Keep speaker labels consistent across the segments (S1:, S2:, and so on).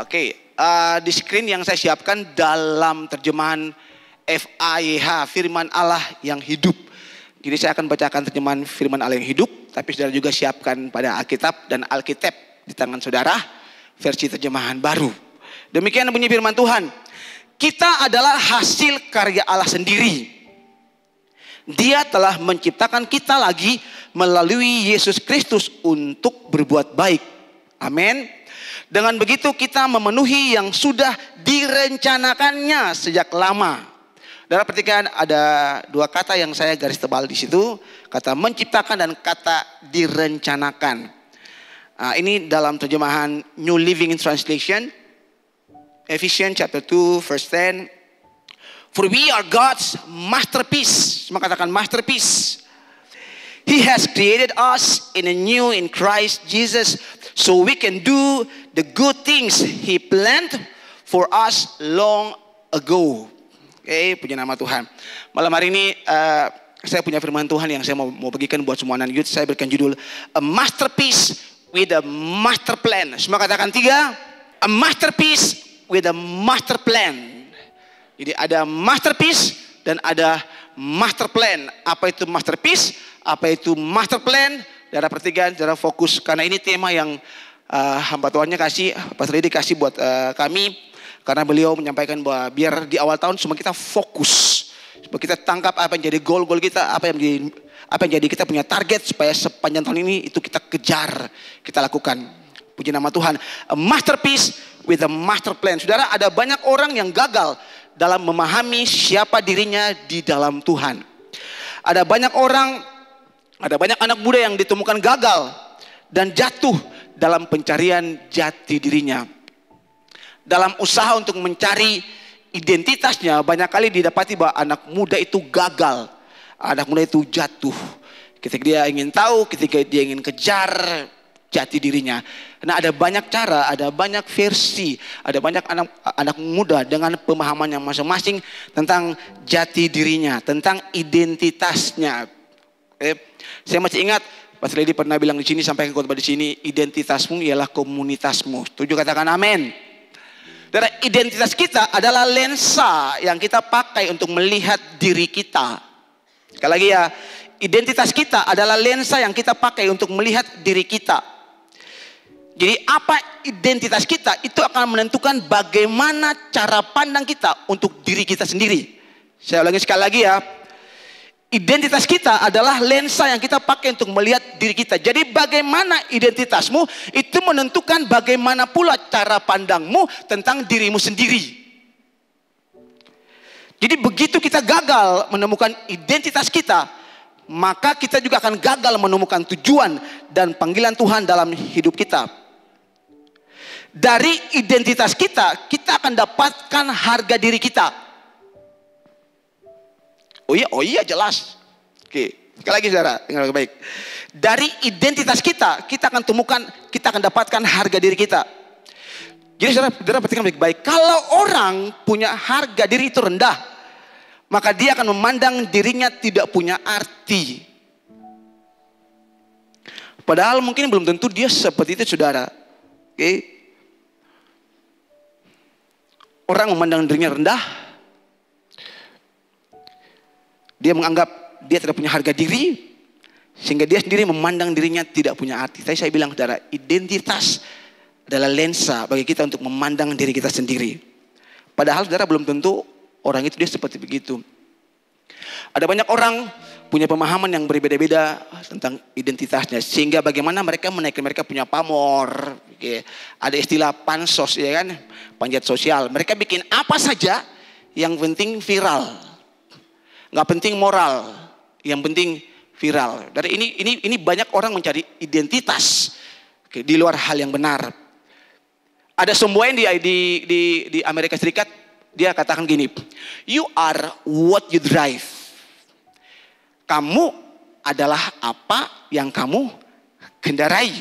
S1: Oke, okay, uh, eh, di screen yang saya siapkan dalam terjemahan FAIH, firman Allah yang hidup. Jadi saya akan bacakan terjemahan firman Allah yang hidup, tapi saudara juga siapkan pada Alkitab dan Alkitab di tangan saudara, versi terjemahan baru. Demikian bunyi firman Tuhan. Kita adalah hasil karya Allah sendiri. Dia telah menciptakan kita lagi melalui Yesus Kristus untuk berbuat baik. Amin. Dengan begitu kita memenuhi yang sudah direncanakannya sejak lama. Dalam pertikaian ada dua kata yang saya garis tebal di situ, kata menciptakan dan kata direncanakan. Nah, ini dalam terjemahan New Living Translation, Ephesians chapter 2 verse 10 For we are God's masterpiece. katakan masterpiece. He has created us in a new in Christ Jesus so we can do the good things he planned for us long ago. Oke, okay, punya nama Tuhan. Malam hari ini uh, saya punya firman Tuhan yang saya mau, mau bagikan buat semua anak youth. Saya berikan judul A Masterpiece with a Master Plan. Semua katakan tiga. A Masterpiece with a Master Plan. Jadi ada masterpiece dan ada master plan. Apa itu masterpiece? Apa itu master plan? Darah pertigaan, darah fokus. Karena ini tema yang uh, hamba Tuhannya kasih, Pastor Didi kasih buat uh, kami. Karena beliau menyampaikan bahwa biar di awal tahun semua kita fokus. Supaya kita tangkap apa yang jadi goal-goal kita, apa yang jadi apa yang jadi kita punya target supaya sepanjang tahun ini itu kita kejar, kita lakukan. Puji nama Tuhan. A masterpiece with a master plan. Saudara, ada banyak orang yang gagal dalam memahami siapa dirinya di dalam Tuhan. Ada banyak orang, ada banyak anak muda yang ditemukan gagal dan jatuh dalam pencarian jati dirinya. Dalam usaha untuk mencari identitasnya, banyak kali didapati bahwa anak muda itu gagal, anak muda itu jatuh. Ketika dia ingin tahu, ketika dia ingin kejar, jati dirinya. Nah, ada banyak cara, ada banyak versi, ada banyak anak anak muda dengan pemahaman yang masing-masing tentang jati dirinya, tentang identitasnya. Eh, saya masih ingat Pak Lady pernah bilang di sini sampai ke kota di sini, identitasmu ialah komunitasmu. Tujuh katakan amin. Dari identitas kita adalah lensa yang kita pakai untuk melihat diri kita. Sekali lagi ya, identitas kita adalah lensa yang kita pakai untuk melihat diri kita. Jadi apa identitas kita itu akan menentukan bagaimana cara pandang kita untuk diri kita sendiri. Saya ulangi sekali lagi ya. Identitas kita adalah lensa yang kita pakai untuk melihat diri kita. Jadi bagaimana identitasmu itu menentukan bagaimana pula cara pandangmu tentang dirimu sendiri. Jadi begitu kita gagal menemukan identitas kita, maka kita juga akan gagal menemukan tujuan dan panggilan Tuhan dalam hidup kita dari identitas kita, kita akan dapatkan harga diri kita. Oh iya, oh iya jelas. Oke, sekali lagi saudara, dengar baik. Dari identitas kita, kita akan temukan, kita akan dapatkan harga diri kita. Jadi saudara, saudara perhatikan baik-baik. Kalau orang punya harga diri itu rendah, maka dia akan memandang dirinya tidak punya arti. Padahal mungkin belum tentu dia seperti itu saudara. Oke, okay? orang memandang dirinya rendah. Dia menganggap dia tidak punya harga diri. Sehingga dia sendiri memandang dirinya tidak punya arti. Tapi saya bilang saudara, identitas adalah lensa bagi kita untuk memandang diri kita sendiri. Padahal saudara belum tentu orang itu dia seperti begitu. Ada banyak orang punya pemahaman yang berbeda-beda tentang identitasnya. Sehingga bagaimana mereka menaikkan mereka punya pamor. Ada istilah pansos ya kan, panjat sosial. Mereka bikin apa saja yang penting viral. Nggak penting moral, yang penting viral. Dari ini ini ini banyak orang mencari identitas di luar hal yang benar. Ada semboyan di di di, di Amerika Serikat dia katakan gini, you are what you drive kamu adalah apa yang kamu kendarai.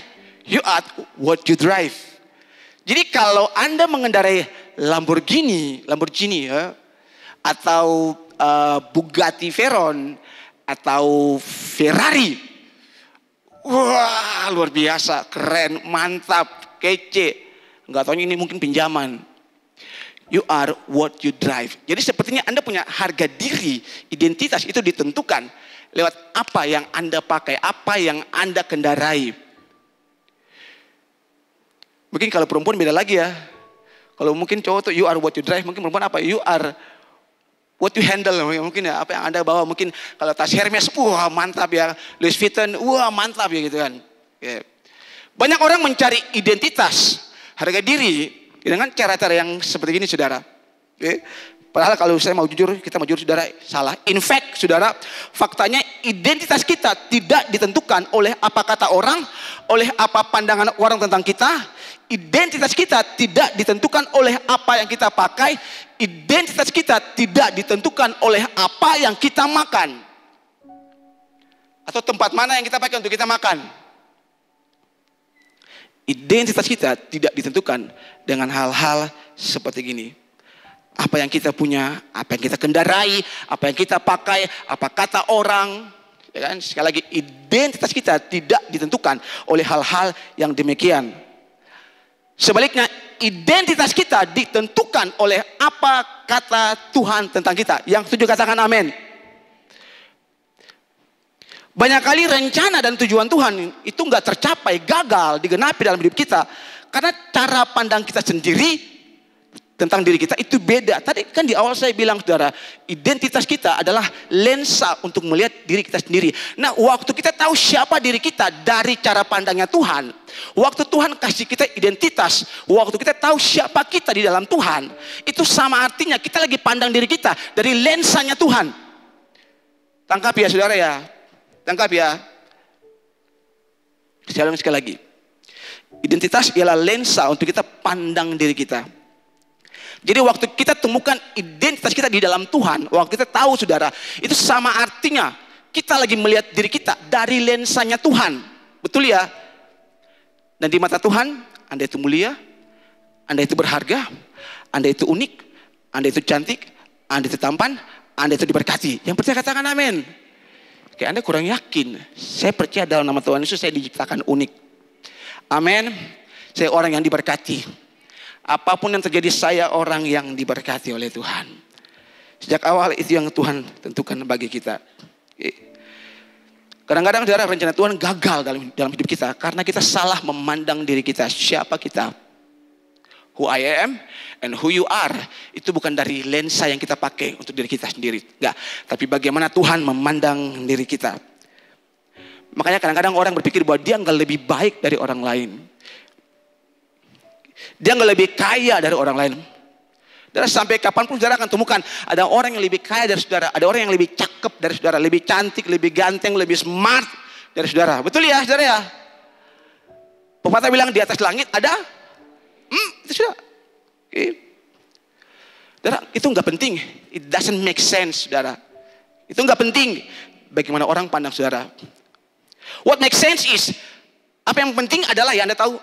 S1: You are what you drive. Jadi kalau Anda mengendarai Lamborghini, Lamborghini ya, atau uh, Bugatti Veyron, atau Ferrari. Wah, luar biasa, keren, mantap, kece. Enggak tahu ini mungkin pinjaman. You are what you drive. Jadi sepertinya Anda punya harga diri, identitas itu ditentukan lewat apa yang Anda pakai, apa yang Anda kendarai. Mungkin kalau perempuan beda lagi ya. Kalau mungkin cowok tuh you are what you drive, mungkin perempuan apa? You are what you handle mungkin ya apa yang Anda bawa mungkin kalau tas Hermes wah mantap ya Louis Vuitton wah mantap ya gitu kan. Ya. Banyak orang mencari identitas, harga diri dengan cara-cara yang seperti ini Saudara. Ya. Padahal kalau saya mau jujur, kita mau jujur saudara salah. In fact saudara, faktanya identitas kita tidak ditentukan oleh apa kata orang, oleh apa pandangan orang tentang kita. Identitas kita tidak ditentukan oleh apa yang kita pakai. Identitas kita tidak ditentukan oleh apa yang kita makan. Atau tempat mana yang kita pakai untuk kita makan. Identitas kita tidak ditentukan dengan hal-hal seperti gini. Apa yang kita punya, apa yang kita kendarai, apa yang kita pakai, apa kata orang. Ya kan? Sekali lagi, identitas kita tidak ditentukan oleh hal-hal yang demikian. Sebaliknya, identitas kita ditentukan oleh apa kata Tuhan tentang kita. Yang setuju katakan amin. Banyak kali rencana dan tujuan Tuhan itu nggak tercapai, gagal, digenapi dalam hidup kita. Karena cara pandang kita sendiri tentang diri kita itu beda. Tadi kan di awal saya bilang saudara, identitas kita adalah lensa untuk melihat diri kita sendiri. Nah waktu kita tahu siapa diri kita dari cara pandangnya Tuhan. Waktu Tuhan kasih kita identitas, waktu kita tahu siapa kita di dalam Tuhan. Itu sama artinya kita lagi pandang diri kita dari lensanya Tuhan. Tangkap ya saudara ya, tangkap ya. sekali lagi. Identitas ialah lensa untuk kita pandang diri kita. Jadi waktu kita temukan identitas kita di dalam Tuhan, waktu kita tahu saudara, itu sama artinya kita lagi melihat diri kita dari lensanya Tuhan. Betul ya? Dan di mata Tuhan, Anda itu mulia, Anda itu berharga, Anda itu unik, Anda itu cantik, Anda itu tampan, Anda itu diberkati. Yang percaya katakan amin. Oke, Anda kurang yakin. Saya percaya dalam nama Tuhan Yesus saya diciptakan unik. Amin. Saya orang yang diberkati. Apapun yang terjadi saya orang yang diberkati oleh Tuhan. Sejak awal itu yang Tuhan tentukan bagi kita. Kadang-kadang darah rencana Tuhan gagal dalam dalam hidup kita karena kita salah memandang diri kita, siapa kita. Who I am and who you are itu bukan dari lensa yang kita pakai untuk diri kita sendiri. Enggak, tapi bagaimana Tuhan memandang diri kita. Makanya kadang-kadang orang berpikir bahwa dia enggak lebih baik dari orang lain. Dia nggak lebih kaya dari orang lain. Dan sampai kapanpun saudara akan temukan ada orang yang lebih kaya dari saudara, ada orang yang lebih cakep dari saudara, lebih cantik, lebih ganteng, lebih smart dari saudara. Betul ya, saudara ya? Pepatah bilang di atas langit ada, hmm, itu sudah. Saudara, itu nggak penting. It doesn't make sense, saudara. Itu nggak penting. Bagaimana orang pandang saudara. What makes sense is, apa yang penting adalah yang Anda tahu,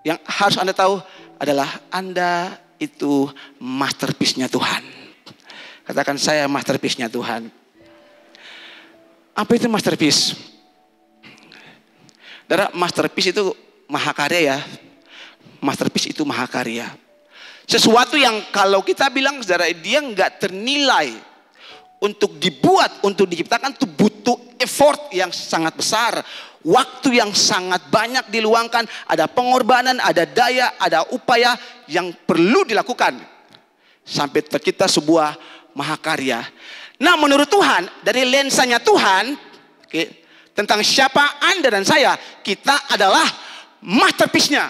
S1: yang harus Anda tahu adalah Anda itu masterpiece-nya Tuhan. Katakan saya masterpiece-nya Tuhan. Apa itu masterpiece? Dara, masterpiece itu mahakarya ya. Masterpiece itu mahakarya. Sesuatu yang kalau kita bilang saudara dia nggak ternilai untuk dibuat, untuk diciptakan itu butuh effort yang sangat besar, waktu yang sangat banyak diluangkan, ada pengorbanan, ada daya, ada upaya yang perlu dilakukan sampai tercipta sebuah mahakarya. Nah, menurut Tuhan, dari lensanya Tuhan okay, tentang siapa Anda dan saya, kita adalah masterpiece-nya.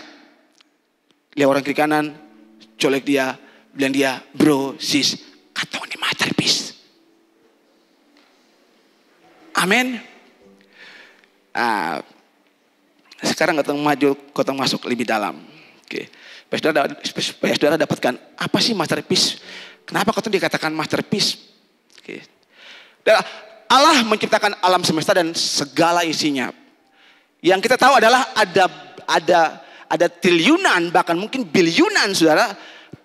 S1: Lihat orang kiri kanan, colek dia, bilang dia, bro, sis, kata ini masterpiece. Amin. Ah, sekarang kita maju, kita masuk lebih dalam. Oke. Okay. saudara, supaya saudara dapatkan apa sih masterpiece? Kenapa kau dikatakan masterpiece? Oke. Okay. Allah menciptakan alam semesta dan segala isinya. Yang kita tahu adalah ada ada ada triliunan bahkan mungkin biliunan saudara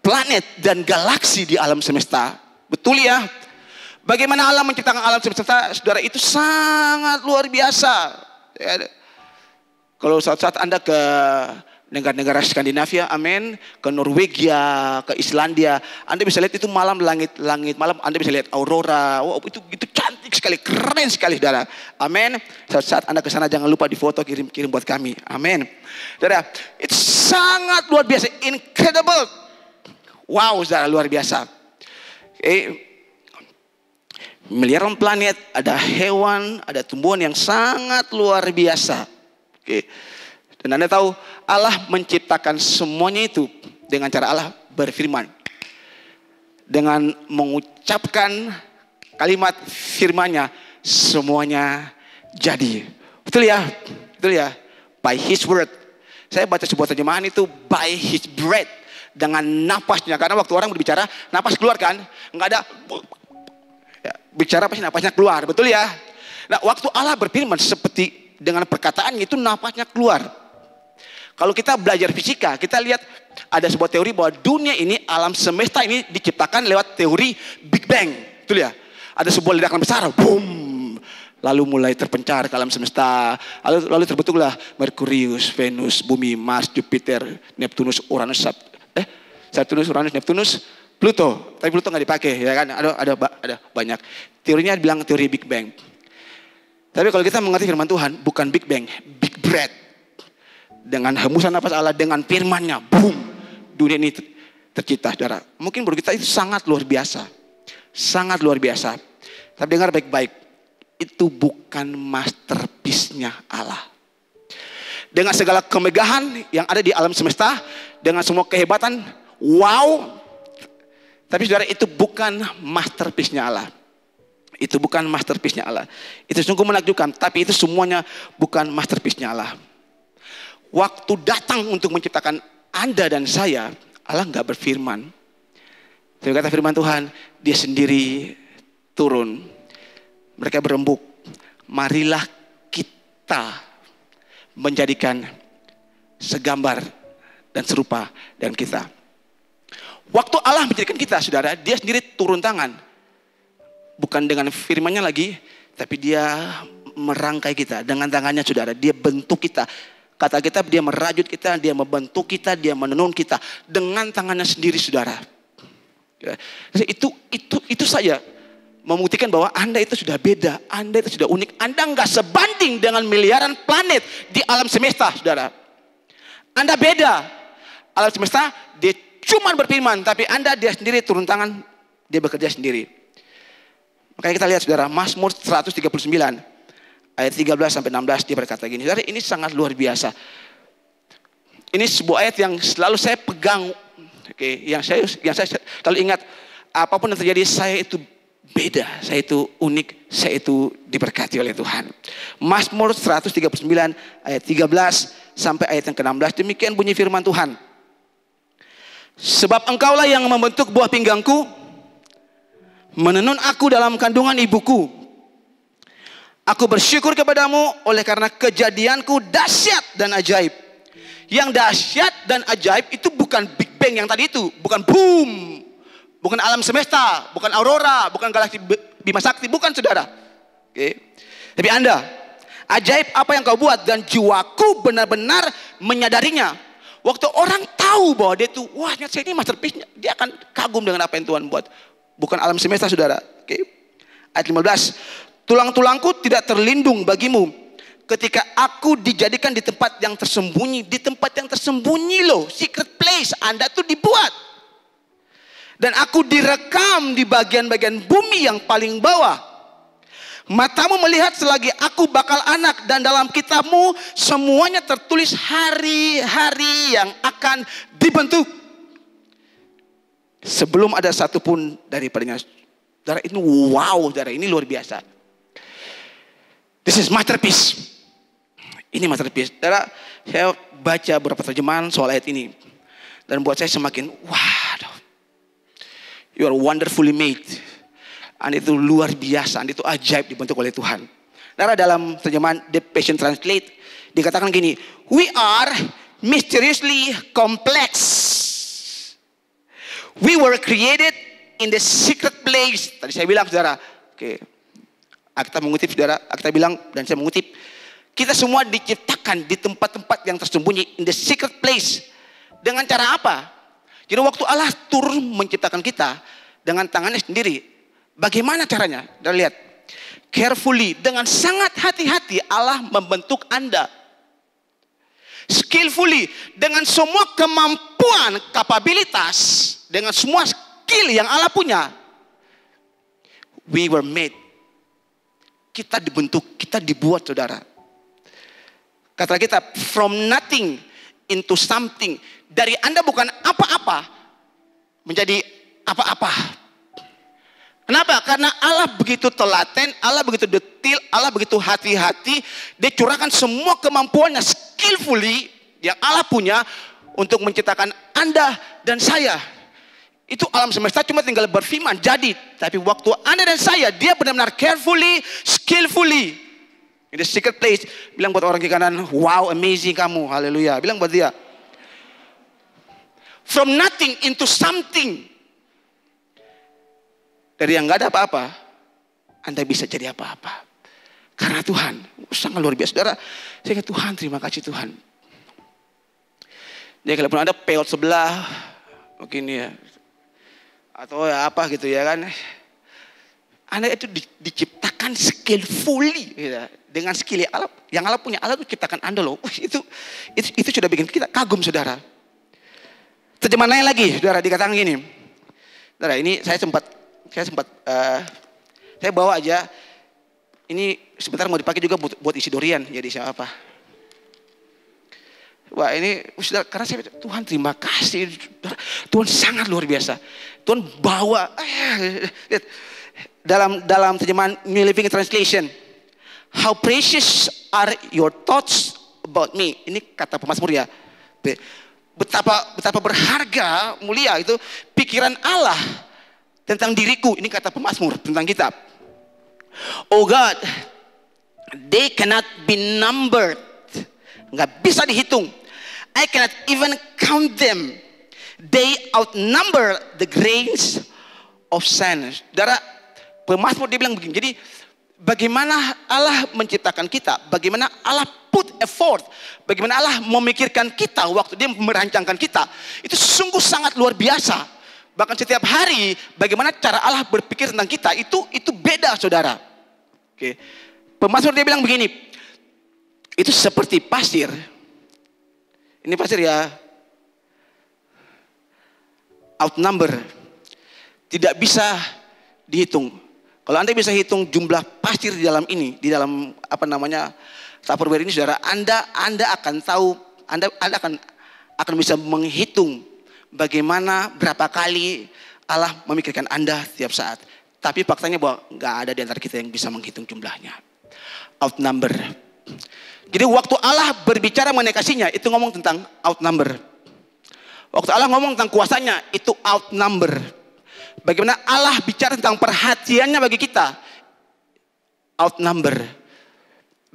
S1: planet dan galaksi di alam semesta. Betul ya? Bagaimana Allah menciptakan alam semesta, saudara itu sangat luar biasa. Ya, Kalau saat saat Anda ke negara-negara Skandinavia, amin, ke Norwegia, ke Islandia, Anda bisa lihat itu malam langit-langit malam Anda bisa lihat aurora. Wow, itu itu cantik sekali, keren sekali, Saudara. Amin. saat saat Anda ke sana jangan lupa difoto kirim-kirim buat kami. Amin. Saudara, it's sangat luar biasa, incredible. Wow, Saudara luar biasa. Eh, miliaran planet, ada hewan, ada tumbuhan yang sangat luar biasa. Oke. Dan Anda tahu Allah menciptakan semuanya itu dengan cara Allah berfirman. Dengan mengucapkan kalimat firmannya, semuanya jadi. Betul ya? Betul ya? By his word. Saya baca sebuah terjemahan itu by his breath. Dengan napasnya. Karena waktu orang berbicara, napas keluar kan? Nggak ada Ya, bicara pasti napasnya keluar, betul ya? Nah, waktu Allah berfirman seperti dengan perkataan itu napasnya keluar. Kalau kita belajar fisika, kita lihat ada sebuah teori bahwa dunia ini, alam semesta ini diciptakan lewat teori Big Bang. Betul ya? Ada sebuah ledakan besar, boom, lalu mulai terpencar ke alam semesta, lalu, lalu terbentuklah Merkurius, Venus, Bumi, Mars, Jupiter, Neptunus, Uranus, Sat, eh, Saturnus, Uranus, Neptunus, Pluto, tapi Pluto nggak dipakai ya kan? Ada ada ada banyak. Teorinya bilang teori Big Bang. Tapi kalau kita mengerti firman Tuhan, bukan Big Bang, Big Bread. Dengan hembusan nafas Allah, dengan firmannya, boom, dunia ini tercipta, saudara. Mungkin baru kita itu sangat luar biasa. Sangat luar biasa. Tapi dengar baik-baik, itu bukan masterpiece-nya Allah dengan segala kemegahan yang ada di alam semesta, dengan semua kehebatan, wow, tapi saudara itu bukan masterpiece-nya Allah. Itu bukan masterpiece-nya Allah. Itu sungguh menakjubkan, tapi itu semuanya bukan masterpiece-nya Allah. Waktu datang untuk menciptakan Anda dan saya, Allah nggak berfirman. Tapi kata firman Tuhan, dia sendiri turun. Mereka berembuk. Marilah kita menjadikan segambar dan serupa dengan kita. Waktu Allah menjadikan kita, saudara, dia sendiri turun tangan. Bukan dengan firmannya lagi, tapi dia merangkai kita dengan tangannya, saudara. Dia bentuk kita. Kata kita, dia merajut kita, dia membentuk kita, dia menenun kita. Dengan tangannya sendiri, saudara. Ya. Itu itu itu saya membuktikan bahwa Anda itu sudah beda, Anda itu sudah unik, Anda nggak sebanding dengan miliaran planet di alam semesta, saudara. Anda beda. Alam semesta dia cuman berfirman, tapi Anda dia sendiri turun tangan, dia bekerja sendiri. Makanya kita lihat saudara, Mazmur 139 ayat 13 sampai 16 dia berkata gini, saudara ini sangat luar biasa. Ini sebuah ayat yang selalu saya pegang, oke, yang saya yang saya selalu ingat apapun yang terjadi saya itu beda, saya itu unik, saya itu diberkati oleh Tuhan. Mazmur 139 ayat 13 sampai ayat yang ke-16 demikian bunyi firman Tuhan. Sebab engkaulah yang membentuk buah pinggangku, menenun aku dalam kandungan ibuku. Aku bersyukur kepadamu oleh karena kejadianku dahsyat dan ajaib. Yang dahsyat dan ajaib itu bukan Big Bang yang tadi itu, bukan boom, bukan alam semesta, bukan aurora, bukan galaksi Bima Sakti, bukan saudara. Oke. Okay. Tapi Anda, ajaib apa yang kau buat dan jiwaku benar-benar menyadarinya Waktu orang tahu bahwa dia tuh, wah niat saya ini masterpiece, dia akan kagum dengan apa yang Tuhan buat. Bukan alam semesta saudara. Oke. Ayat 15. Tulang-tulangku tidak terlindung bagimu. Ketika aku dijadikan di tempat yang tersembunyi. Di tempat yang tersembunyi loh. Secret place. Anda tuh dibuat. Dan aku direkam di bagian-bagian bumi yang paling bawah Matamu melihat selagi aku bakal anak dan dalam kitabmu semuanya tertulis hari-hari yang akan dibentuk. Sebelum ada satupun daripadanya. Darah ini wow, darah ini luar biasa. This is masterpiece. Ini masterpiece. Darah, saya baca beberapa terjemahan soal ayat ini. Dan buat saya semakin, wow. you are wonderfully made anda itu luar biasa, Anda itu ajaib dibentuk oleh Tuhan. Karena dalam terjemahan The Passion Translate dikatakan gini, we are mysteriously complex. We were created in the secret place. Tadi saya bilang saudara, oke, okay. kita mengutip saudara, Kita bilang dan saya mengutip, kita semua diciptakan di tempat-tempat yang tersembunyi, in the secret place. Dengan cara apa? Jadi waktu Allah turun menciptakan kita dengan tangannya sendiri, Bagaimana caranya? Kita lihat. Carefully, dengan sangat hati-hati Allah membentuk Anda. Skillfully, dengan semua kemampuan, kapabilitas, dengan semua skill yang Allah punya. We were made. Kita dibentuk, kita dibuat saudara. Kata kita, from nothing into something. Dari Anda bukan apa-apa, menjadi apa-apa Kenapa? Karena Allah begitu telaten, Allah begitu detil, Allah begitu hati-hati. Dia curahkan semua kemampuannya skillfully yang Allah punya untuk menciptakan Anda dan saya. Itu alam semesta cuma tinggal berfirman, jadi. Tapi waktu Anda dan saya, dia benar-benar carefully, skillfully. In the secret place, bilang buat orang di kanan, wow amazing kamu, haleluya. Bilang buat dia, from nothing into something. Dari yang nggak ada apa-apa, Anda bisa jadi apa-apa. Karena Tuhan, sangat luar biasa. Saudara, saya ke Tuhan, terima kasih Tuhan. Jadi kalaupun ada peot sebelah, mungkin ya, atau ya apa gitu ya kan. Anda itu di, diciptakan skillfully gitu, dengan skill yang Allah, yang Allah punya Allah itu ciptakan Anda loh. itu, itu itu sudah bikin kita kagum saudara. Terjemahan lain lagi saudara dikatakan gini. Saudara ini saya sempat saya sempat uh, saya bawa aja ini sebentar mau dipakai juga buat, buat isi durian jadi siapa Wah ini sudah karena saya Tuhan terima kasih Tuhan sangat luar biasa Tuhan bawa eh, lihat, dalam dalam terjemahan New Living Translation How precious are your thoughts about me ini kata pemasmur ya betapa betapa berharga mulia itu pikiran Allah tentang diriku. Ini kata pemazmur tentang kitab. Oh God, they cannot be numbered. Nggak bisa dihitung. I cannot even count them. They outnumber the grains of sand. darah pemazmur dia bilang begini. Jadi bagaimana Allah menciptakan kita, bagaimana Allah put effort, bagaimana Allah memikirkan kita waktu dia merancangkan kita, itu sungguh sangat luar biasa bahkan setiap hari bagaimana cara Allah berpikir tentang kita itu itu beda saudara. Oke. Pemasmur dia bilang begini, itu seperti pasir. Ini pasir ya, outnumber, tidak bisa dihitung. Kalau anda bisa hitung jumlah pasir di dalam ini, di dalam apa namanya Tupperware ini, saudara, anda anda akan tahu, anda anda akan akan bisa menghitung bagaimana berapa kali Allah memikirkan Anda setiap saat. Tapi faktanya bahwa nggak ada di antara kita yang bisa menghitung jumlahnya. Outnumber. Jadi waktu Allah berbicara mengenai kasihnya itu ngomong tentang outnumber. Waktu Allah ngomong tentang kuasanya itu outnumber. Bagaimana Allah bicara tentang perhatiannya bagi kita outnumber.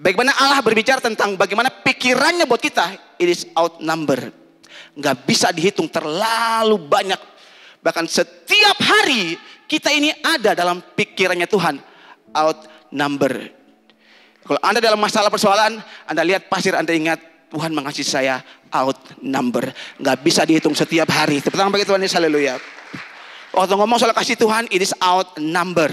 S1: Bagaimana Allah berbicara tentang bagaimana pikirannya buat kita it is outnumber. Nggak bisa dihitung terlalu banyak. Bahkan setiap hari kita ini ada dalam pikirannya Tuhan. Out number. Kalau Anda dalam masalah persoalan, Anda lihat pasir, Anda ingat Tuhan mengasihi saya out number. Nggak bisa dihitung setiap hari. Tepat tangan bagi Tuhan Yesus, haleluya. Waktu ngomong soal kasih Tuhan, it is out number.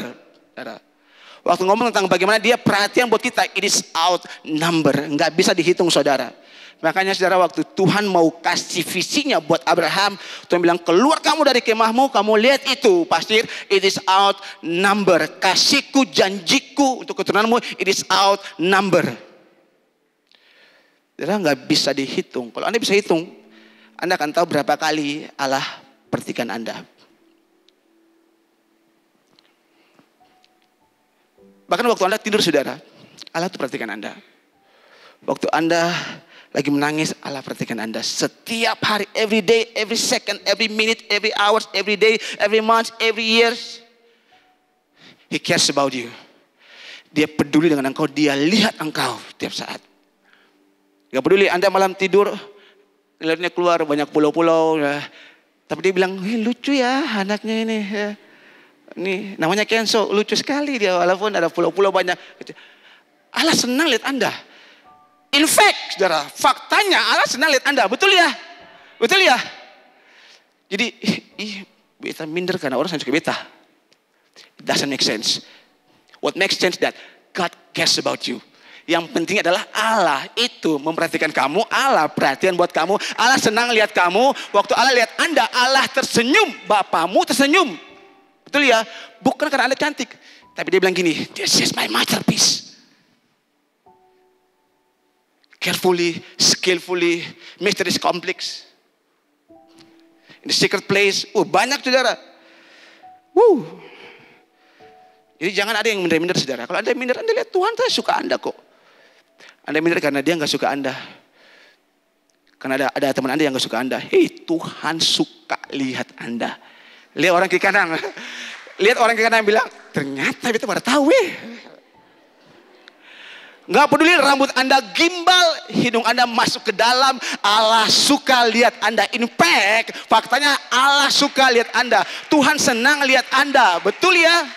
S1: Waktu ngomong tentang bagaimana dia perhatian buat kita, it is out number. Nggak bisa dihitung saudara. Makanya saudara waktu Tuhan mau kasih visinya buat Abraham. Tuhan bilang keluar kamu dari kemahmu. Kamu lihat itu pasir. It is out number. Kasihku janjiku untuk keturunanmu. It is out number. Saudara nggak bisa dihitung. Kalau Anda bisa hitung. Anda akan tahu berapa kali Allah pertikan Anda. Bahkan waktu Anda tidur saudara, Allah tuh perhatikan Anda. Waktu Anda lagi menangis, Allah perhatikan Anda setiap hari, every day, every second, every minute, every hours, every day, every month, every years. He cares about you. Dia peduli dengan engkau, dia lihat engkau tiap saat. Gak peduli Anda malam tidur, lihatnya keluar banyak pulau-pulau. Ya. Tapi dia bilang, lucu ya anaknya ini. Ya. Ini namanya Kenzo, lucu sekali dia walaupun ada pulau-pulau banyak. Gitu. Allah senang lihat Anda. In fact, saudara, faktanya Allah senang lihat Anda. Betul ya? Betul ya? Jadi, ih, beta minder karena orang suka beta. It doesn't make sense. What makes sense that God cares about you. Yang penting adalah Allah itu memperhatikan kamu, Allah perhatian buat kamu, Allah senang lihat kamu. Waktu Allah lihat Anda, Allah tersenyum, Bapamu tersenyum. Betul ya? Bukan karena Anda cantik, tapi dia bilang gini, this is my masterpiece carefully, skillfully, mysteries complex. In the secret place, oh banyak saudara. Woo. Jadi jangan ada yang minder-minder saudara. Kalau ada yang minder, anda lihat Tuhan saya suka anda kok. Anda minder karena dia nggak suka anda. Karena ada, ada teman anda yang nggak suka anda. Hei Tuhan suka lihat anda. Lihat orang ke kanan. Lihat orang ke kanan bilang, ternyata itu pada tahu weh. Nggak peduli rambut Anda gimbal, hidung Anda masuk ke dalam, Allah suka lihat Anda. impact. faktanya Allah suka lihat Anda. Tuhan senang lihat Anda. Betul ya?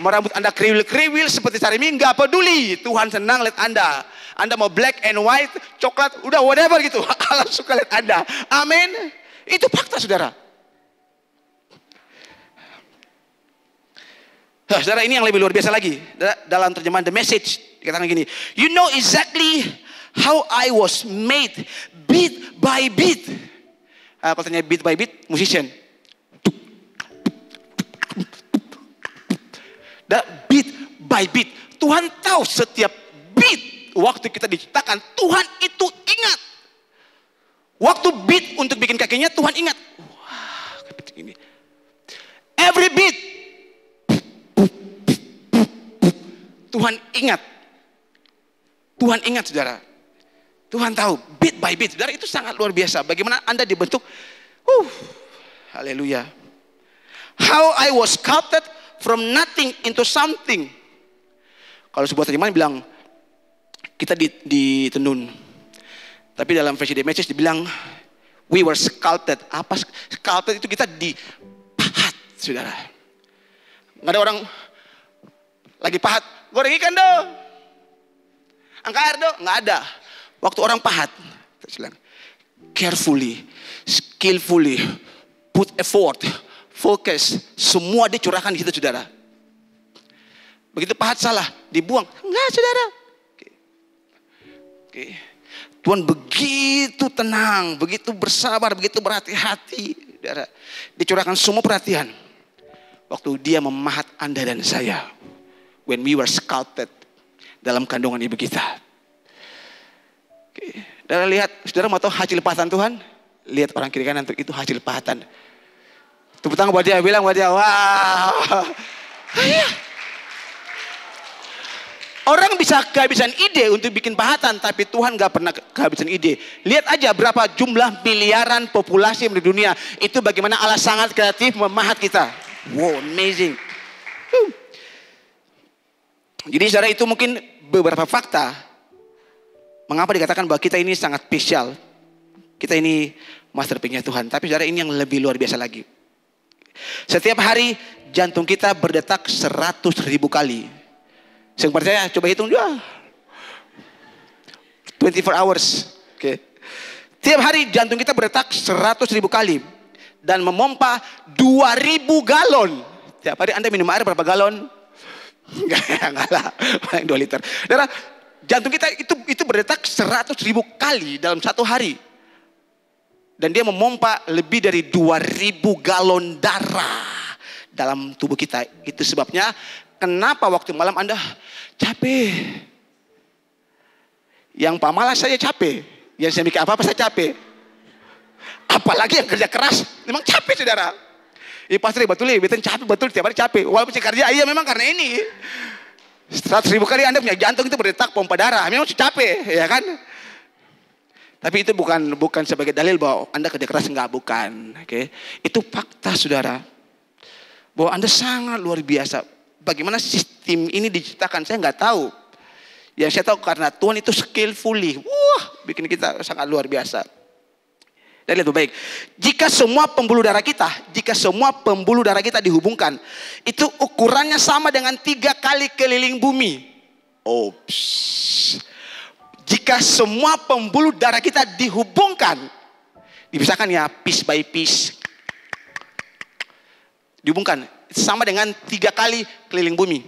S1: Merambut Anda kriwil-kriwil seperti sarimi minggu, nggak peduli. Tuhan senang lihat Anda. Anda mau black and white, coklat, udah whatever gitu. Allah suka lihat Anda. Amin. Itu fakta saudara. saudara ini yang lebih luar biasa lagi. Dalam terjemahan The Message dikatakan gini, "You know exactly how I was made beat by beat." Uh, ah, kalau beat by beat, musician. The beat by beat. Tuhan tahu setiap beat waktu kita diciptakan, Tuhan itu ingat. Waktu beat untuk bikin kakinya, Tuhan ingat. Wah, ini. Every beat Tuhan ingat. Tuhan ingat saudara. Tuhan tahu bit by bit saudara itu sangat luar biasa. Bagaimana Anda dibentuk. Huh, haleluya. How I was sculpted from nothing into something. Kalau sebuah terjemahan bilang kita ditenun. Tapi dalam versi The Message dibilang we were sculpted. Apa sculpted itu kita dipahat, saudara. Gak ada orang lagi pahat, goreng ikan dong. Angka air dong, nggak ada. Waktu orang pahat, bilang, carefully, skillfully, put effort, focus, semua dicurahkan di situ saudara. Begitu pahat salah, dibuang. Enggak saudara. Oke. Oke. Tuhan begitu tenang, begitu bersabar, begitu berhati-hati. Saudara, dicurahkan semua perhatian waktu dia memahat Anda dan saya when we were sculpted dalam kandungan ibu kita. Oke. lihat, saudara mau tahu hasil pahatan Tuhan? Lihat orang kiri kanan itu hasil pahatan. Tepuk tangan buat dia, bilang buat dia, wow. Orang bisa kehabisan ide untuk bikin pahatan, tapi Tuhan gak pernah kehabisan ide. Lihat aja berapa jumlah miliaran populasi di dunia. Itu bagaimana Allah sangat kreatif memahat kita. Wow, amazing. Hmm. Jadi saudara itu mungkin beberapa fakta. Mengapa dikatakan bahwa kita ini sangat spesial. Kita ini master nya Tuhan. Tapi saudara ini yang lebih luar biasa lagi. Setiap hari jantung kita berdetak seratus ribu kali. Saya percaya coba hitung juga. 24 hours. Oke. Okay. Tiap hari jantung kita berdetak seratus ribu kali. Dan memompa dua ribu galon. Tiap hari Anda minum air berapa galon? Enggak, enggak lah. Paling 2 liter. Darah, jantung kita itu itu berdetak 100 ribu kali dalam satu hari. Dan dia memompa lebih dari 2000 galon darah dalam tubuh kita. Itu sebabnya kenapa waktu malam Anda capek. Yang pamalas saya capek. Yang saya mikir apa-apa saya capek. Apalagi yang kerja keras memang capek saudara. Iya pasti betul ya, beten capek betul tiap hari capek. Walaupun saya kerja, iya memang karena ini. Seratus ribu kali Anda punya jantung itu berdetak pompa darah, memang capek, ya kan? Tapi itu bukan bukan sebagai dalil bahwa Anda kerja keras enggak, bukan. Oke. Okay? Itu fakta Saudara. Bahwa Anda sangat luar biasa. Bagaimana sistem ini diciptakan saya nggak tahu. Yang saya tahu karena Tuhan itu skillfully. Wah, bikin kita sangat luar biasa. Dan lihat baik. Jika semua pembuluh darah kita, jika semua pembuluh darah kita dihubungkan, itu ukurannya sama dengan tiga kali keliling bumi. Ops. Jika semua pembuluh darah kita dihubungkan, dipisahkan ya piece by piece, dihubungkan sama dengan tiga kali keliling bumi.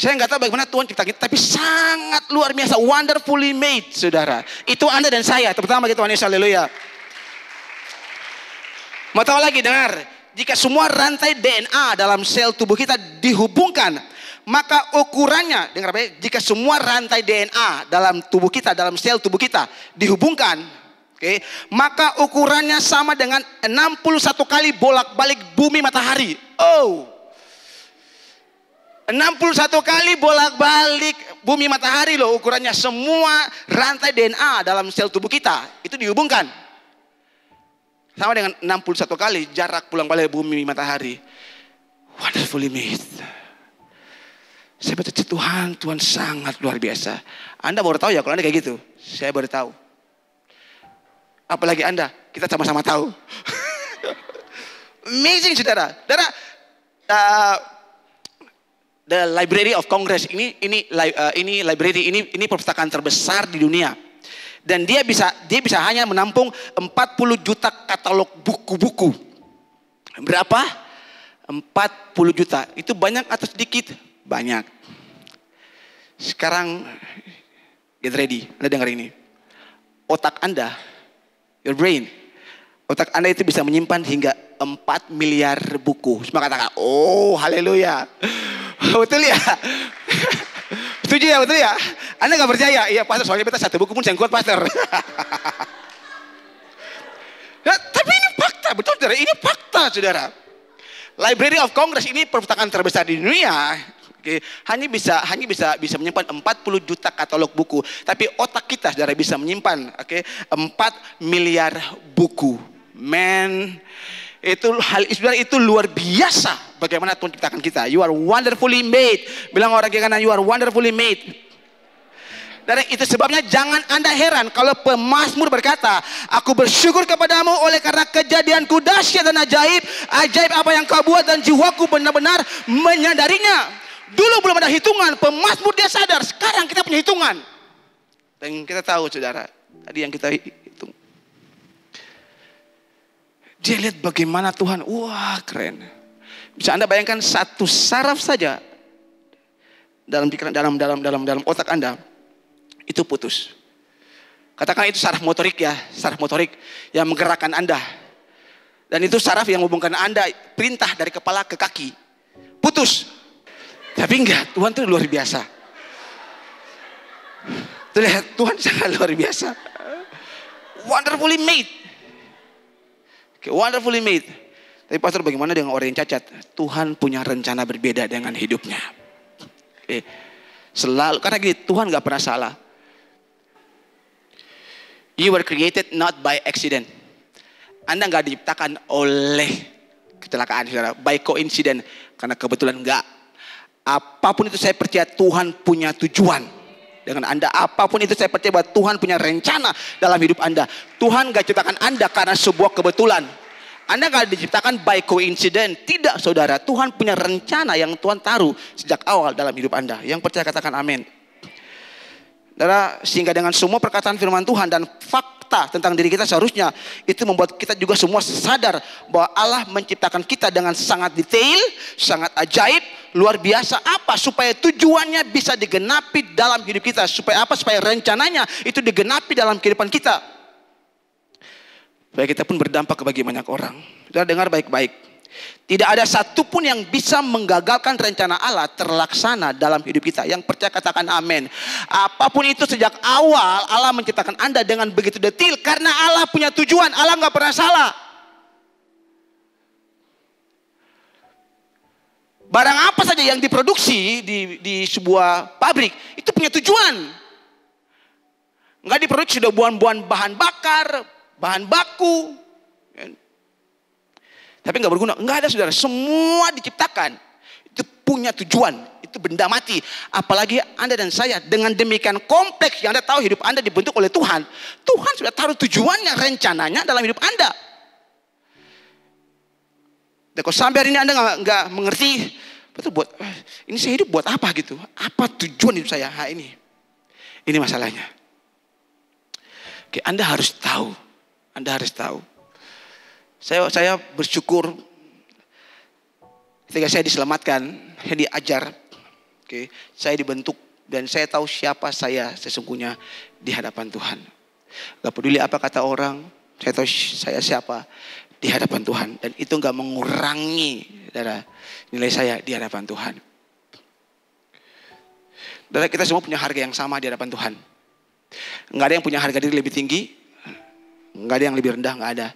S1: Saya nggak tahu bagaimana Tuhan cipta kita, tapi sangat luar biasa, wonderfully made, saudara. Itu Anda dan saya, terutama bagi Tuhan Yesus, haleluya. Mau tahu lagi, dengar. Jika semua rantai DNA dalam sel tubuh kita dihubungkan, maka ukurannya, dengar baik, jika semua rantai DNA dalam tubuh kita, dalam sel tubuh kita dihubungkan, oke, okay, maka ukurannya sama dengan 61 kali bolak-balik bumi matahari. Oh, 61 kali bolak-balik bumi matahari loh ukurannya semua rantai DNA dalam sel tubuh kita itu dihubungkan. Sama dengan 61 kali jarak pulang balik bumi matahari. Wonderful limit. Saya baca Tuhan, Tuhan sangat luar biasa. Anda baru tahu ya kalau Anda kayak gitu. Saya baru tahu. Apalagi Anda, kita sama-sama tahu. Amazing saudara. Saudara, uh, the Library of Congress ini ini uh, ini library ini ini perpustakaan terbesar di dunia. Dan dia bisa dia bisa hanya menampung 40 juta katalog buku-buku. Berapa? 40 juta. Itu banyak atau sedikit? Banyak. Sekarang get ready. Anda dengar ini. Otak Anda, your brain Otak Anda itu bisa menyimpan hingga 4 miliar buku. Semua katakan, oh haleluya. betul ya? Setuju ya, betul ya? Anda gak percaya? Iya, pastor, soalnya kita satu buku pun saya kuat, pastor. ya, tapi ini fakta, betul saudara, ini fakta, saudara. Library of Congress ini perpustakaan terbesar di dunia. Oke, hanya bisa hanya bisa bisa menyimpan 40 juta katalog buku, tapi otak kita saudara bisa menyimpan oke okay, 4 miliar buku man. Itu hal sebenarnya itu luar biasa bagaimana Tuhan ciptakan kita. You are wonderfully made. Bilang orang yang kanan you are wonderfully made. Dan itu sebabnya jangan Anda heran kalau pemazmur berkata, "Aku bersyukur kepadamu oleh karena kejadian dahsyat dan ajaib. Ajaib apa yang kau buat dan jiwaku benar-benar menyadarinya." Dulu belum ada hitungan, pemazmur dia sadar. Sekarang kita punya hitungan. Dan kita tahu saudara, tadi yang kita dia lihat bagaimana Tuhan, wah keren. Bisa Anda bayangkan satu saraf saja dalam pikiran dalam dalam dalam dalam otak Anda itu putus. Katakan itu saraf motorik ya, saraf motorik yang menggerakkan Anda. Dan itu saraf yang menghubungkan Anda perintah dari kepala ke kaki. Putus. Tapi enggak, Tuhan itu luar biasa. Tuh lihat, Tuhan sangat luar biasa. Wonderfully made. Okay, wonderfully made. Tapi pastor bagaimana dengan orang yang cacat? Tuhan punya rencana berbeda dengan hidupnya. Okay. Eh, selalu karena gini Tuhan gak pernah salah. You were created not by accident. Anda gak diciptakan oleh kecelakaan, saudara. By coincidence, karena kebetulan gak. Apapun itu saya percaya Tuhan punya tujuan dengan Anda. Apapun itu saya percaya bahwa Tuhan punya rencana dalam hidup Anda. Tuhan gak ciptakan Anda karena sebuah kebetulan. Anda gak diciptakan by coincidence. Tidak saudara, Tuhan punya rencana yang Tuhan taruh sejak awal dalam hidup Anda. Yang percaya katakan amin. Saudara, sehingga dengan semua perkataan firman Tuhan dan fakta tentang diri kita seharusnya itu membuat kita juga semua sadar bahwa Allah menciptakan kita dengan sangat detail, sangat ajaib, luar biasa apa supaya tujuannya bisa digenapi dalam hidup kita, supaya apa supaya rencananya itu digenapi dalam kehidupan kita. Supaya kita pun berdampak ke bagi banyak orang. kita dengar baik-baik. Tidak ada satupun yang bisa menggagalkan rencana Allah terlaksana dalam hidup kita. Yang percaya katakan amin. Apapun itu sejak awal Allah menciptakan Anda dengan begitu detil. Karena Allah punya tujuan. Allah nggak pernah salah. Barang apa saja yang diproduksi di, di sebuah pabrik. Itu punya tujuan. Nggak diproduksi sudah buan-buan bahan bakar, bahan baku, tapi nggak berguna. Nggak ada saudara. Semua diciptakan. Itu punya tujuan. Itu benda mati. Apalagi Anda dan saya dengan demikian kompleks yang Anda tahu hidup Anda dibentuk oleh Tuhan. Tuhan sudah taruh tujuannya, rencananya dalam hidup Anda. Dan kalau sampai hari ini Anda nggak, mengerti, betul buat ini saya hidup buat apa gitu? Apa tujuan hidup saya? Ha, ini, ini masalahnya. Oke, Anda harus tahu, Anda harus tahu saya saya bersyukur ketika saya diselamatkan, saya diajar, oke, okay, saya dibentuk dan saya tahu siapa saya sesungguhnya di hadapan Tuhan. Gak peduli apa kata orang, saya tahu saya siapa di hadapan Tuhan dan itu gak mengurangi darah nilai saya di hadapan Tuhan. Dan kita semua punya harga yang sama di hadapan Tuhan. Gak ada yang punya harga diri lebih tinggi, gak ada yang lebih rendah, gak ada.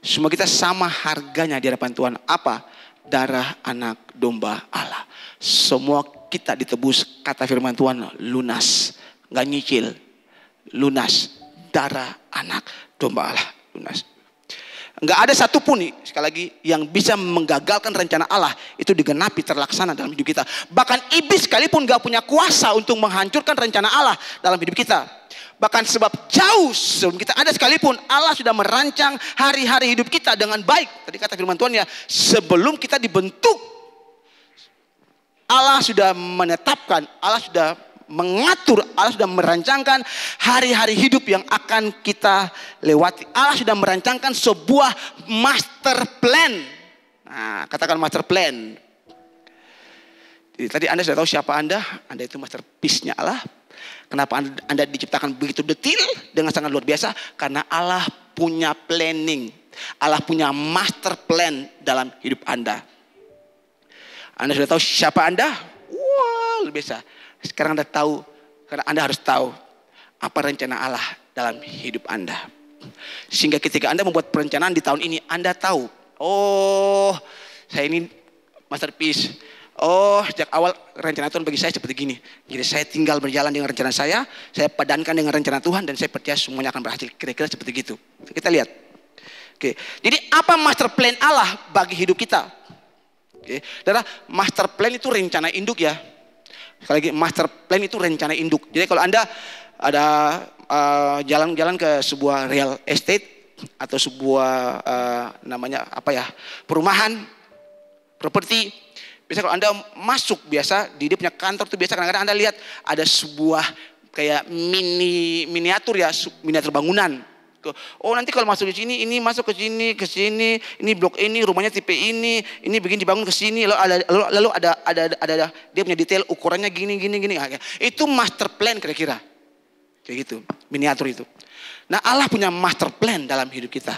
S1: Semua kita sama harganya di hadapan Tuhan. Apa? Darah anak domba Allah. Semua kita ditebus kata firman Tuhan lunas. Gak nyicil. Lunas. Darah anak domba Allah. Lunas. Enggak ada satupun nih, sekali lagi, yang bisa menggagalkan rencana Allah. Itu digenapi, terlaksana dalam hidup kita. Bahkan iblis sekalipun nggak punya kuasa untuk menghancurkan rencana Allah dalam hidup kita. Bahkan sebab jauh sebelum kita ada sekalipun, Allah sudah merancang hari-hari hidup kita dengan baik. Tadi kata firman Tuhan ya, sebelum kita dibentuk, Allah sudah menetapkan, Allah sudah mengatur, Allah sudah merancangkan hari-hari hidup yang akan kita lewati. Allah sudah merancangkan sebuah master plan. Nah, katakan master plan. Jadi tadi Anda sudah tahu siapa Anda, Anda itu masterpiece-nya Allah. Kenapa anda, diciptakan begitu detil dengan sangat luar biasa? Karena Allah punya planning. Allah punya master plan dalam hidup Anda. Anda sudah tahu siapa Anda? Wah, luar biasa. Sekarang Anda tahu, karena Anda harus tahu apa rencana Allah dalam hidup Anda. Sehingga ketika Anda membuat perencanaan di tahun ini, Anda tahu, oh saya ini masterpiece. Oh, sejak awal rencana Tuhan bagi saya seperti gini. Jadi saya tinggal berjalan dengan rencana saya, saya padankan dengan rencana Tuhan dan saya percaya semuanya akan berhasil. Kira-kira seperti itu Kita lihat. Oke. Jadi apa master plan Allah bagi hidup kita? Oke. Dara, master plan itu rencana induk ya. Sekali lagi master plan itu rencana induk. Jadi kalau Anda ada eh, jalan-jalan uh, ke sebuah real estate atau sebuah uh, namanya apa ya perumahan, properti. bisa kalau Anda masuk biasa di dia punya kantor tuh biasa kadang-kadang Anda lihat ada sebuah kayak mini miniatur ya miniatur bangunan Gitu. Oh nanti kalau masuk ke sini, ini masuk ke sini, ke sini, ini blok ini, rumahnya tipe ini, ini begini dibangun ke sini, lalu ada, lalu, lalu ada, ada, ada, ada, dia punya detail ukurannya gini, gini, gini. Nah, itu master plan kira-kira. Kayak gitu, miniatur itu. Nah Allah punya master plan dalam hidup kita.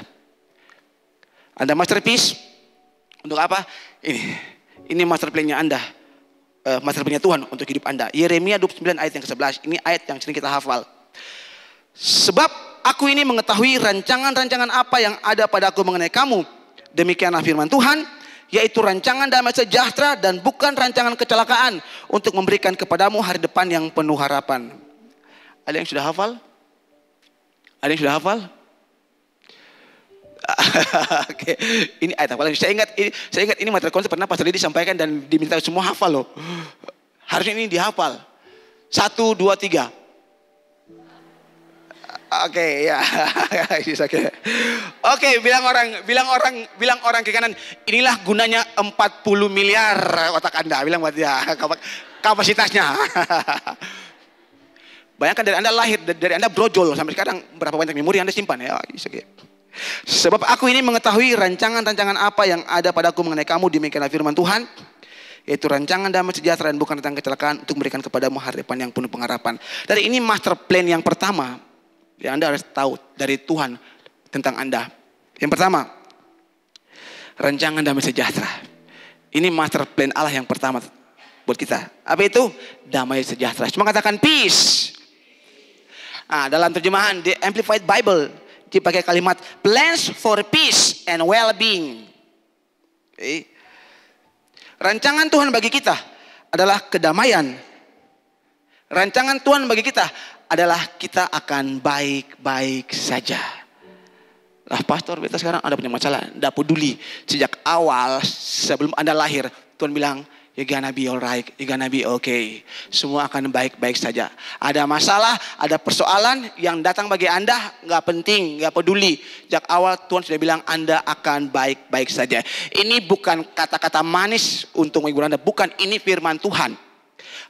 S1: Anda masterpiece untuk apa? Ini, ini master plan-nya Anda. Eh, master plan-nya Tuhan untuk hidup Anda. Yeremia 29 ayat yang ke-11. Ini ayat yang sering kita hafal. Sebab aku ini mengetahui rancangan-rancangan apa yang ada pada aku mengenai kamu. Demikianlah firman Tuhan, yaitu rancangan damai sejahtera dan bukan rancangan kecelakaan untuk memberikan kepadamu hari depan yang penuh harapan. Ada yang sudah hafal? Ada yang sudah hafal? Oke, ini ayat lagi? saya ingat ini saya ingat ini materi konsep pernah Pastor Didi sampaikan dan diminta semua hafal loh. Harusnya ini dihafal. Satu, dua, tiga. Oke, ya. Oke, okay, bilang orang, bilang orang, bilang orang ke kanan, inilah gunanya 40 miliar otak Anda. Bilang buat dia kapasitasnya. Bayangkan dari Anda lahir, dari Anda brojol sampai sekarang berapa banyak memori Anda simpan ya. Oke. Sebab aku ini mengetahui rancangan-rancangan apa yang ada padaku mengenai kamu demikianlah firman Tuhan yaitu rancangan damai sejahtera dan bukan tentang kecelakaan untuk memberikan kepadamu harapan yang penuh pengharapan. Dari ini master plan yang pertama anda harus tahu dari Tuhan tentang Anda. Yang pertama, rancangan damai sejahtera. Ini master plan Allah yang pertama buat kita. Apa itu? Damai sejahtera. Cuma katakan peace. Nah, dalam terjemahan The Amplified Bible dipakai kalimat plans for peace and well-being. Okay. Rancangan Tuhan bagi kita adalah kedamaian. Rancangan Tuhan bagi kita adalah kita akan baik-baik saja. Lah pastor kita sekarang ada punya masalah. Tidak peduli. Sejak awal sebelum anda lahir. Tuhan bilang you gonna be alright. You gonna be okay. Semua akan baik-baik saja. Ada masalah, ada persoalan yang datang bagi anda. nggak penting, nggak peduli. Sejak awal Tuhan sudah bilang anda akan baik-baik saja. Ini bukan kata-kata manis untuk menghibur anda. Bukan ini firman Tuhan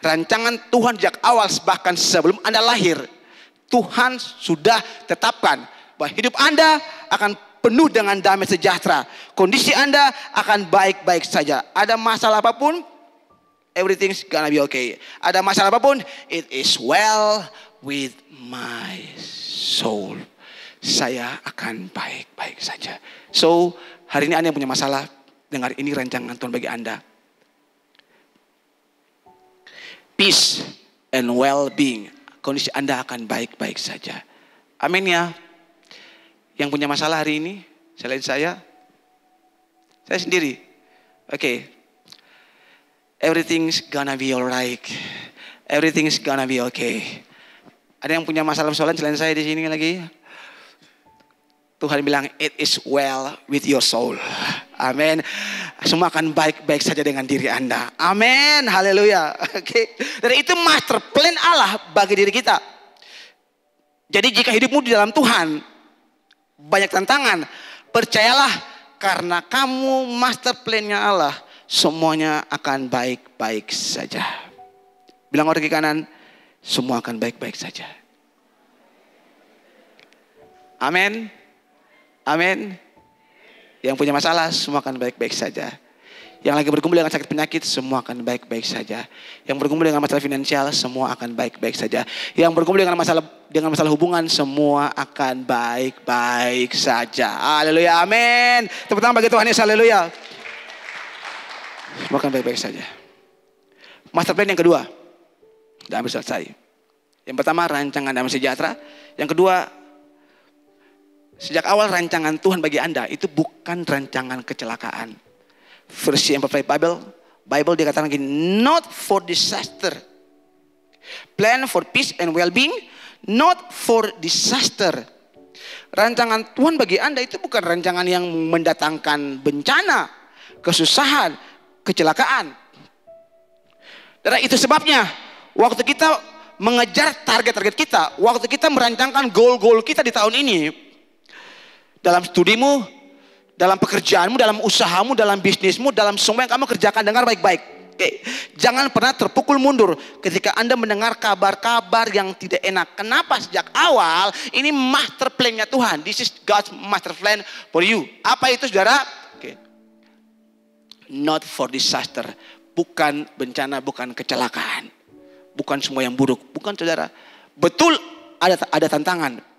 S1: rancangan Tuhan sejak awal bahkan sebelum Anda lahir. Tuhan sudah tetapkan bahwa hidup Anda akan penuh dengan damai sejahtera. Kondisi Anda akan baik-baik saja. Ada masalah apapun, everything's gonna be okay. Ada masalah apapun, it is well with my soul. Saya akan baik-baik saja. So, hari ini Anda punya masalah, dengar ini rancangan Tuhan bagi Anda peace and well-being. Kondisi Anda akan baik-baik saja. Amin ya. Yang punya masalah hari ini, selain saya, saya sendiri. Oke. Okay. Everything's gonna be alright. Everything's gonna be okay. Ada yang punya masalah persoalan selain saya di sini lagi? Tuhan bilang, it is well with your soul. Amin. Semua akan baik-baik saja dengan diri Anda. Amin. Haleluya. Oke. Dan itu master plan Allah bagi diri kita. Jadi jika hidupmu di dalam Tuhan banyak tantangan, percayalah karena kamu master plan-nya Allah, semuanya akan baik-baik saja. Bilang orang ke kanan, semua akan baik-baik saja. Amin. Amin. Yang punya masalah semua akan baik-baik saja. Yang lagi bergumul dengan sakit penyakit semua akan baik-baik saja. Yang bergumul dengan masalah finansial semua akan baik-baik saja. Yang bergumul dengan masalah dengan masalah hubungan semua akan baik-baik saja. Haleluya. Amin. Tepuk tangan bagi Tuhan Yesus. Haleluya. Semua akan baik-baik saja. Master plan yang kedua. Dan hampir selesai. Yang pertama rancangan damai sejahtera. Yang kedua Sejak awal rancangan Tuhan bagi Anda itu bukan rancangan kecelakaan. Versi Amplified Bible, Bible dikatakan lagi, not for disaster. Plan for peace and well-being, not for disaster. Rancangan Tuhan bagi Anda itu bukan rancangan yang mendatangkan bencana, kesusahan, kecelakaan. Dan itu sebabnya waktu kita mengejar target-target kita, waktu kita merancangkan goal-goal kita di tahun ini, dalam studimu, dalam pekerjaanmu, dalam usahamu, dalam bisnismu, dalam semua yang kamu kerjakan, dengar baik-baik. Oke, jangan pernah terpukul mundur ketika Anda mendengar kabar-kabar yang tidak enak. Kenapa sejak awal ini master plan-nya Tuhan. This is God's master plan for you. Apa itu saudara? Oke. Not for disaster. Bukan bencana, bukan kecelakaan. Bukan semua yang buruk. Bukan saudara. Betul ada ada tantangan.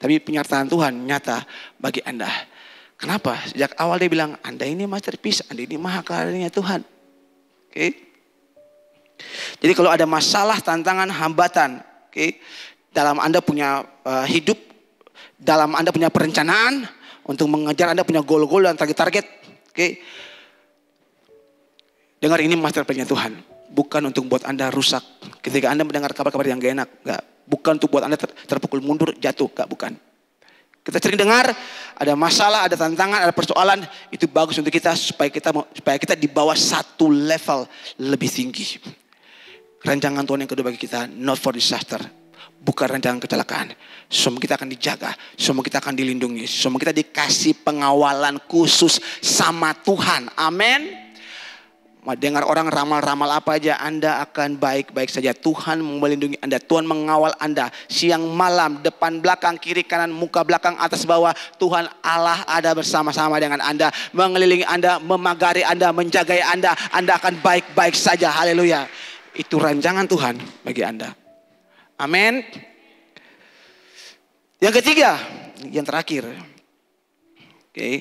S1: Tapi penyertaan Tuhan nyata bagi Anda. Kenapa? Sejak awal dia bilang, Anda ini masterpiece, Anda ini maha karunia Tuhan. Oke. Okay? Jadi kalau ada masalah, tantangan, hambatan, oke, okay? dalam Anda punya uh, hidup, dalam Anda punya perencanaan untuk mengejar Anda punya goal-goal dan target-target, oke. Okay? Dengar ini masterpiece Tuhan, bukan untuk buat Anda rusak ketika Anda mendengar kabar-kabar yang gak enak, enggak. Bukan untuk buat Anda terpukul mundur, jatuh. Enggak, bukan. Kita sering dengar ada masalah, ada tantangan, ada persoalan. Itu bagus untuk kita supaya kita supaya kita di bawah satu level lebih tinggi. Rancangan Tuhan yang kedua bagi kita not for disaster, bukan rancangan kecelakaan. Semua kita akan dijaga, semua kita akan dilindungi, semua kita dikasih pengawalan khusus sama Tuhan. Amin dengar orang ramal-ramal apa aja, Anda akan baik-baik saja. Tuhan melindungi Anda, Tuhan mengawal Anda. Siang malam, depan belakang, kiri kanan, muka belakang, atas bawah. Tuhan Allah ada bersama-sama dengan Anda. Mengelilingi Anda, memagari Anda, menjagai Anda. Anda akan baik-baik saja, haleluya. Itu rancangan Tuhan bagi Anda. Amin. Yang ketiga, yang terakhir. Oke. Okay.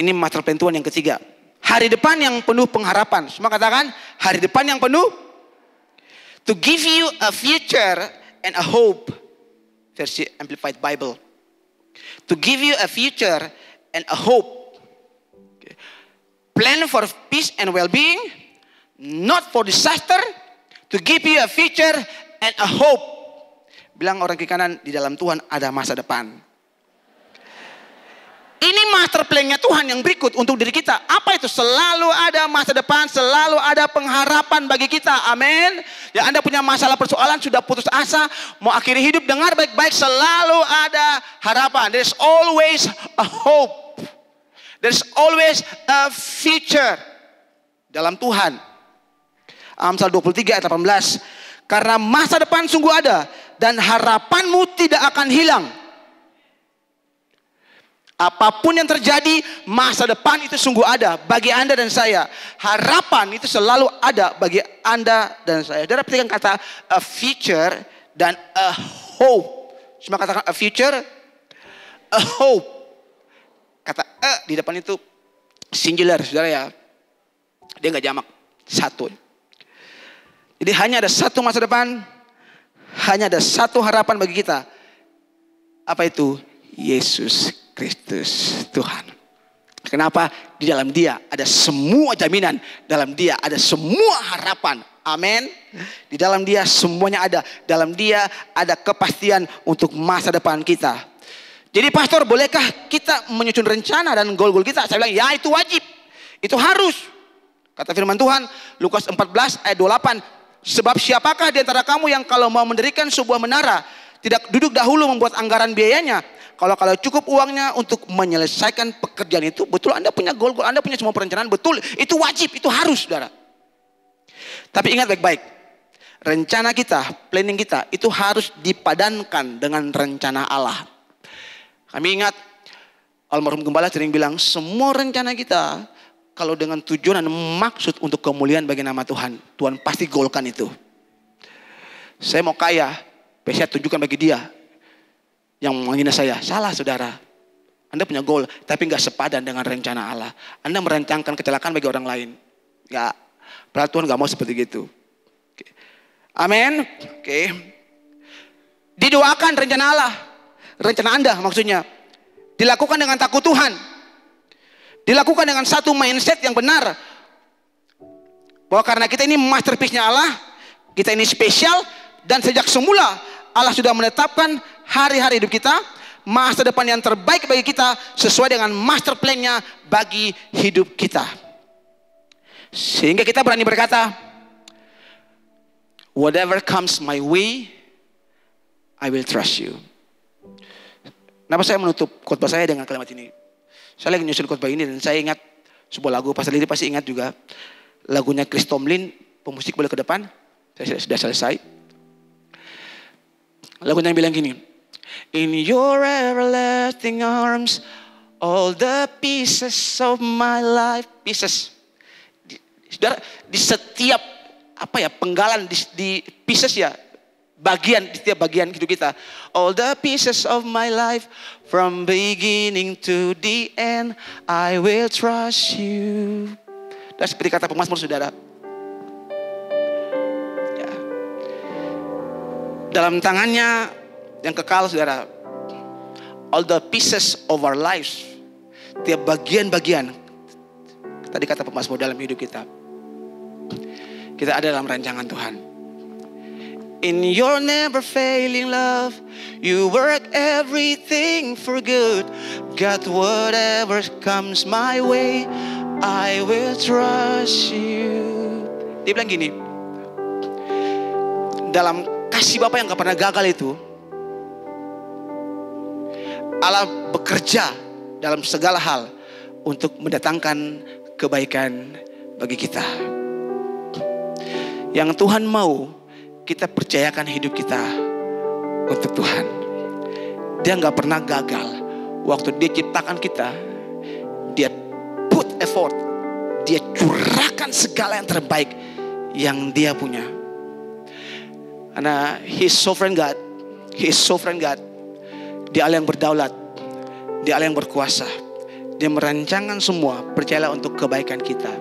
S1: Ini master plan Tuhan yang ketiga Hari depan yang penuh pengharapan. Semua katakan hari depan yang penuh. To give you a future and a hope. Versi Amplified Bible. To give you a future and a hope. Okay. Plan for peace and well-being. Not for disaster. To give you a future and a hope. Bilang orang ke kanan di dalam Tuhan ada masa depan. Ini master plan-nya Tuhan yang berikut untuk diri kita. Apa itu? Selalu ada masa depan, selalu ada pengharapan bagi kita. Amin. Ya Anda punya masalah persoalan, sudah putus asa, mau akhiri hidup, dengar baik-baik. Selalu ada harapan. There's always a hope. There's always a future. Dalam Tuhan. Amsal 23 ayat 18. Karena masa depan sungguh ada dan harapanmu tidak akan hilang Apapun yang terjadi, masa depan itu sungguh ada bagi Anda dan saya. Harapan itu selalu ada bagi Anda dan saya. Saudara perhatikan kata a future dan a hope. Cuma katakan a future, a hope. Kata a e di depan itu singular, saudara ya. Dia nggak jamak, satu. Jadi hanya ada satu masa depan, hanya ada satu harapan bagi kita. Apa itu? Yesus Kristus Tuhan. Kenapa? Di dalam dia ada semua jaminan. Dalam dia ada semua harapan. Amin. Di dalam dia semuanya ada. Dalam dia ada kepastian untuk masa depan kita. Jadi pastor bolehkah kita menyusun rencana dan gol-gol kita? Saya bilang ya itu wajib. Itu harus. Kata firman Tuhan Lukas 14 ayat 28. Sebab siapakah di antara kamu yang kalau mau mendirikan sebuah menara tidak duduk dahulu membuat anggaran biayanya kalau kalau cukup uangnya untuk menyelesaikan pekerjaan itu, betul Anda punya goal-goal, Anda punya semua perencanaan, betul. Itu wajib, itu harus, saudara. Tapi ingat baik-baik, rencana kita, planning kita itu harus dipadankan dengan rencana Allah. Kami ingat almarhum gembala sering bilang semua rencana kita kalau dengan tujuan dan maksud untuk kemuliaan bagi nama Tuhan, Tuhan pasti golkan itu. Saya mau kaya, saya tunjukkan bagi dia yang menghina saya. Salah saudara. Anda punya goal, tapi nggak sepadan dengan rencana Allah. Anda merencangkan kecelakaan bagi orang lain. Nggak. Peraturan nggak mau seperti itu. Oke. Amin. Oke. Didoakan rencana Allah. Rencana Anda maksudnya. Dilakukan dengan takut Tuhan. Dilakukan dengan satu mindset yang benar. Bahwa karena kita ini masterpiece-nya Allah, kita ini spesial, dan sejak semula Allah sudah menetapkan hari-hari hidup kita, masa depan yang terbaik bagi kita sesuai dengan master plan-nya bagi hidup kita. Sehingga kita berani berkata, whatever comes my way, I will trust you. Kenapa saya menutup khotbah saya dengan kalimat ini? Saya lagi nyusun khotbah ini dan saya ingat sebuah lagu, pasal ini pasti ingat juga. Lagunya Chris Tomlin, pemusik boleh ke depan. Saya sudah selesai. Lagunya yang bilang gini, In your everlasting arms, all the pieces of my life, pieces. Di, saudara, di setiap apa ya penggalan di, di pieces ya bagian di setiap bagian hidup gitu kita. All the pieces of my life from beginning to the end, I will trust you. Dan seperti kata pemasmur saudara, ya. dalam tangannya yang kekal saudara. All the pieces of our lives. Tiap bagian-bagian. Tadi kata pemasmur dalam hidup kita. Kita ada dalam rancangan Tuhan. In your never failing love, you work everything for good. God, whatever comes my way, I will trust you. Dia bilang gini, dalam kasih Bapak yang gak pernah gagal itu, Allah bekerja dalam segala hal untuk mendatangkan kebaikan bagi kita. Yang Tuhan mau, kita percayakan hidup kita untuk Tuhan. Dia nggak pernah gagal. Waktu dia ciptakan kita, dia put effort. Dia curahkan segala yang terbaik yang dia punya. Karena He is sovereign God. He is sovereign God dia Allah yang berdaulat. Dia Allah yang berkuasa. Dia merancangkan semua, percayalah untuk kebaikan kita.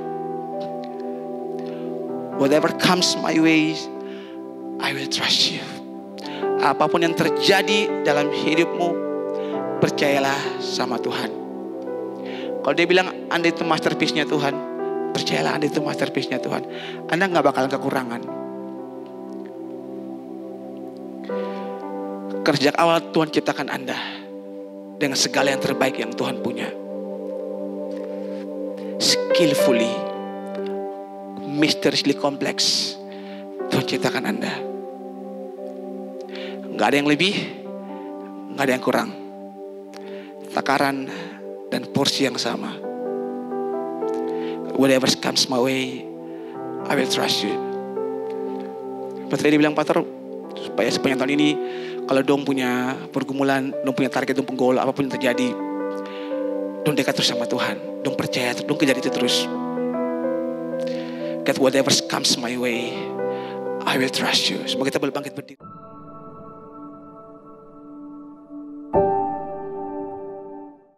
S1: Whatever comes my way, I will trust you. Apapun yang terjadi dalam hidupmu, percayalah sama Tuhan. Kalau dia bilang, Anda itu masterpiece-nya Tuhan, percayalah Anda itu masterpiece-nya Tuhan. Anda nggak bakal kekurangan. Maka sejak awal Tuhan ciptakan Anda dengan segala yang terbaik yang Tuhan punya. Skillfully, mysteriously complex, Tuhan ciptakan Anda. Gak ada yang lebih, gak ada yang kurang. Takaran dan porsi yang sama. Whatever comes my way, I will trust you. Pastor dia bilang Pastor, supaya sepanjang tahun ini kalau dong punya pergumulan, dong punya target, dong penggol, apapun yang terjadi, dong dekat terus sama Tuhan, dong percaya, dong kejar itu terus. That whatever comes my way, I will trust you. Semoga kita boleh bangkit berdiri.